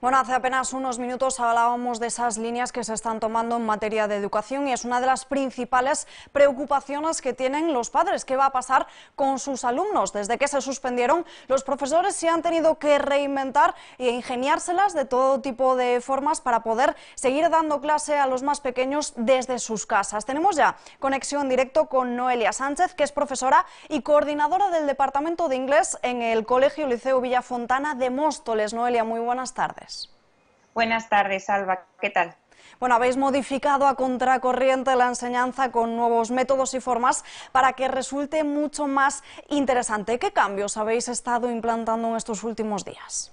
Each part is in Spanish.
Bueno, hace apenas unos minutos hablábamos de esas líneas que se están tomando en materia de educación y es una de las principales preocupaciones que tienen los padres. ¿Qué va a pasar con sus alumnos? Desde que se suspendieron, los profesores se han tenido que reinventar e ingeniárselas de todo tipo de formas para poder seguir dando clase a los más pequeños desde sus casas. Tenemos ya conexión directo con Noelia Sánchez, que es profesora y coordinadora del Departamento de Inglés en el Colegio Liceo Villafontana de Móstoles. Noelia, muy buenas tardes. Buenas tardes, Alba. ¿Qué tal? Bueno, habéis modificado a contracorriente la enseñanza con nuevos métodos y formas para que resulte mucho más interesante. ¿Qué cambios habéis estado implantando en estos últimos días?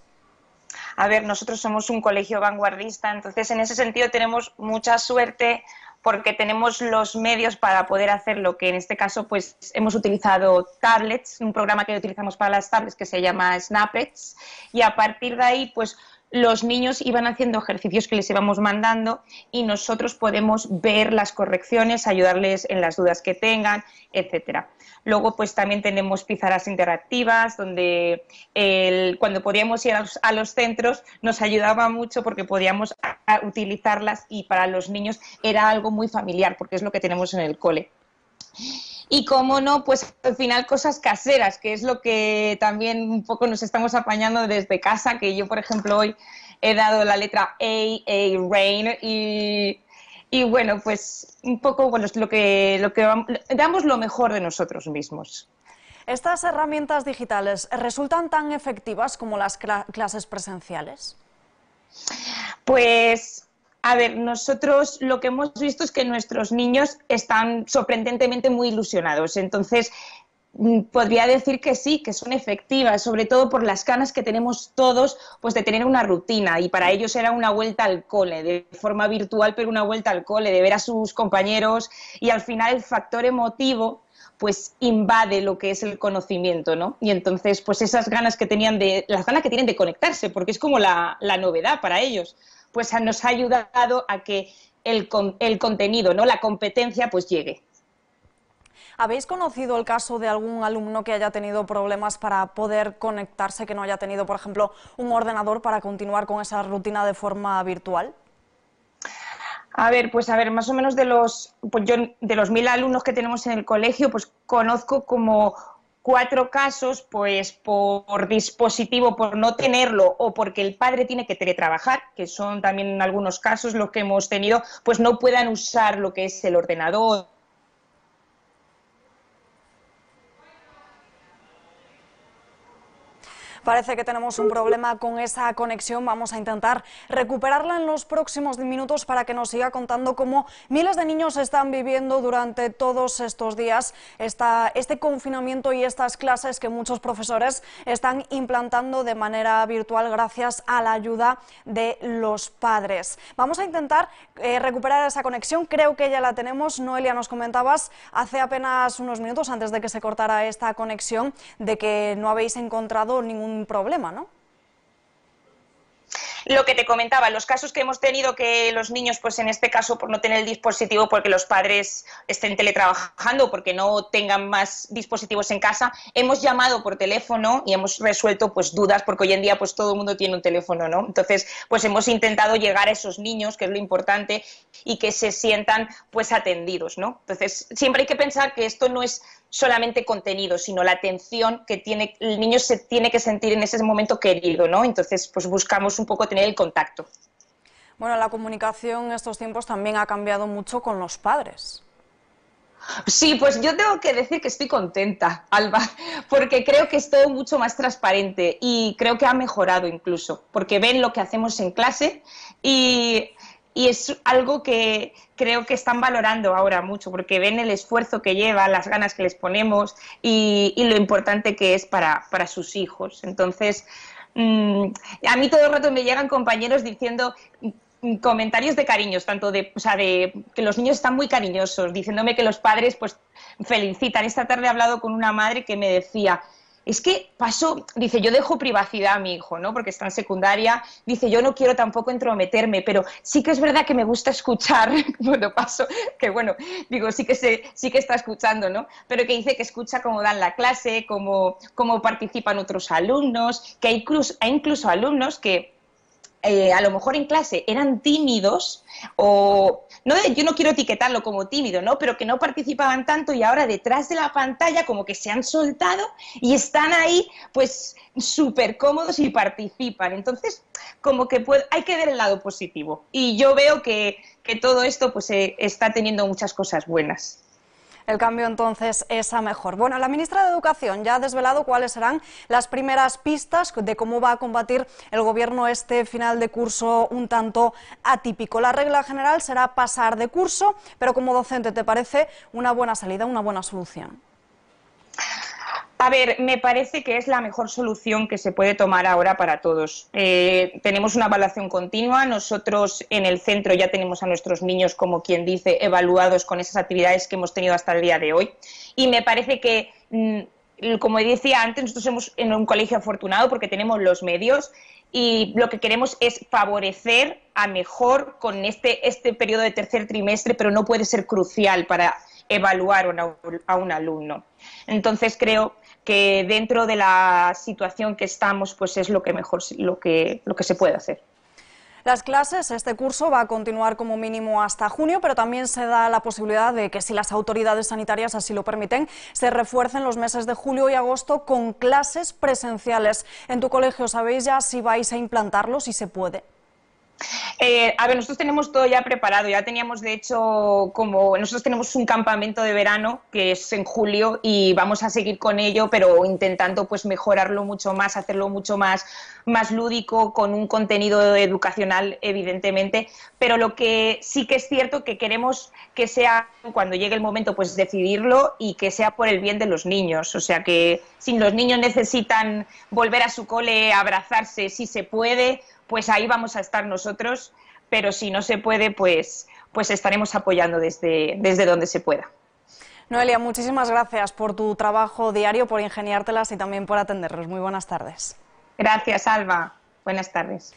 A ver, nosotros somos un colegio vanguardista, entonces en ese sentido tenemos mucha suerte porque tenemos los medios para poder hacer lo que en este caso pues hemos utilizado tablets, un programa que utilizamos para las tablets que se llama Snappets y a partir de ahí pues los niños iban haciendo ejercicios que les íbamos mandando y nosotros podemos ver las correcciones, ayudarles en las dudas que tengan, etcétera. Luego, pues también tenemos pizarras interactivas, donde cuando podíamos ir a los, centros nos ayudaba mucho porque podíamos ah, utilizarlas y para los niños era algo muy familiar, porque es lo que tenemos en el cole. Y cómo no, pues al final cosas caseras, que es lo que también un poco nos estamos apañando desde casa, que yo por ejemplo hoy he dado la letra A, A, Rain y, bueno, pues un poco bueno, es lo que, lo que damos lo mejor de nosotros mismos. ¿Estas herramientas digitales resultan tan efectivas como las clases presenciales? Pues a ver, nosotros lo que hemos visto es que nuestros niños están sorprendentemente muy ilusionados. Entonces, mm, podría decir que sí, que son efectivas, sobre todo por las ganas que tenemos todos, pues de tener una rutina. Y para ellos era una vuelta al cole, de forma virtual, pero una vuelta al cole, de ver a sus compañeros. Y al final el factor emotivo pues invade lo que es el conocimiento, ¿no? Y entonces, pues esas ganas que tenían de, las ganas que tienen de conectarse, porque es como la novedad para ellos pues nos ha ayudado a que el, contenido, ¿no? la competencia, pues llegue. ¿Habéis conocido el caso de algún alumno que haya tenido problemas para poder conectarse, que no haya tenido, por ejemplo, un ordenador para continuar con esa rutina de forma virtual? A ver, pues a ver, más o menos de los, pues, de los mil alumnos que tenemos en el colegio, pues conozco como cuatro casos, pues por dispositivo, por no tenerlo o porque el padre tiene que teletrabajar, que son también en algunos casos los que hemos tenido, pues no puedan usar lo que es el ordenador Parece que tenemos un problema con esa conexión. Vamos a intentar recuperarla en los próximos minutos para que nos siga contando cómo miles de niños están viviendo durante todos estos días este confinamiento y estas clases que muchos profesores están implantando de manera virtual gracias a la ayuda de los padres. Vamos a intentar eh, recuperar esa conexión. Creo que ya la tenemos. Noelia, nos comentabas hace apenas unos minutos antes de que se cortara esta conexión de que no habéis encontrado ningún problema, ¿no? lo que te comentaba, los casos que hemos tenido que los niños, pues en este caso, por no tener el dispositivo, porque los padres estén teletrabajando, porque no tengan más dispositivos en casa, hemos llamado por teléfono y hemos resuelto pues dudas, porque hoy en día pues todo el mundo tiene un teléfono, ¿no? Entonces, pues hemos intentado llegar a esos niños, que es lo importante, y que se sientan pues atendidos, ¿no? Entonces, siempre hay que pensar que esto no es solamente contenido, sino la atención que tiene el niño se tiene que sentir en ese momento querido, ¿no? Entonces, pues buscamos un poco tener el contacto. Bueno, la comunicación en estos tiempos también ha cambiado mucho con los padres. Sí, pues yo tengo que decir que estoy contenta, Alba, porque creo que es todo mucho más transparente y creo que ha mejorado incluso, porque ven lo que hacemos en clase y y es algo que creo que están valorando ahora mucho porque ven el esfuerzo que lleva, las ganas que les ponemos y, lo importante que es para, sus hijos. Entonces, mm, a mí todo el rato me llegan compañeros diciendo mm, comentarios de cariños, tanto de, o sea, de que los niños están muy cariñosos, diciéndome que los padres pues felicitan. Esta tarde he hablado con una madre que me decía, es que paso, dice, yo dejo privacidad a mi hijo, ¿no? Porque está en secundaria, dice, yo no quiero tampoco entrometerme, pero sí que es verdad que me gusta escuchar, cuando paso, que bueno, digo, sí que, sí que está escuchando, ¿no? Pero que dice que escucha cómo dan la clase, cómo, cómo participan otros alumnos, que hay incluso alumnos que eh, a lo mejor en clase eran tímidos o no yo no quiero etiquetarlo como tímido no pero que no participaban tanto y ahora detrás de la pantalla como que se han soltado y están ahí pues súper cómodos y participan entonces como que hay que ver el lado positivo y yo veo que, todo esto pues eh, está teniendo muchas cosas buenas el cambio entonces es a mejor. Bueno, la ministra de Educación ya ha desvelado cuáles serán las primeras pistas de cómo va a combatir el gobierno este final de curso un tanto atípico. La regla general será pasar de curso, pero como docente, ¿te parece una buena salida, una buena solución? A ver, me parece que es la mejor solución que se puede tomar ahora para todos. Eh, tenemos una evaluación continua, nosotros en el centro ya tenemos a nuestros niños, como quien dice, evaluados con esas actividades que hemos tenido hasta el día de hoy. Y me parece que mm, como decía antes, nosotros hemos en un colegio afortunado porque tenemos los medios y lo que queremos es favorecer a mejor con este, este periodo de tercer trimestre, pero no puede ser crucial para evaluar a un alumno. Entonces creo que dentro de la situación que estamos, pues es lo que mejor lo que, lo que se puede hacer. Las clases, este curso va a continuar como mínimo hasta junio, pero también se da la posibilidad de que si las autoridades sanitarias así lo permiten, se refuercen los meses de julio y agosto con clases presenciales. En tu colegio, ¿sabéis ya si vais a implantarlos si se puede? Eh, a ver, nosotros tenemos todo ya preparado, ya teníamos de hecho como, nosotros tenemos un campamento de verano que es en julio y vamos a seguir con ello, pero intentando pues mejorarlo mucho más, hacerlo mucho más, más lúdico, con un contenido educacional evidentemente, pero lo que sí que es cierto que queremos que sea, cuando llegue el momento, pues decidirlo y que sea por el bien de los niños, o sea que si los niños necesitan volver a su cole, abrazarse si se puede, pues ahí vamos a estar nosotros, pero si no se puede, pues, pues estaremos apoyando desde, desde donde se pueda. Noelia, muchísimas gracias por tu trabajo diario, por ingeniártelas y también por atendernos. Muy buenas tardes. Gracias, Alba. Buenas tardes.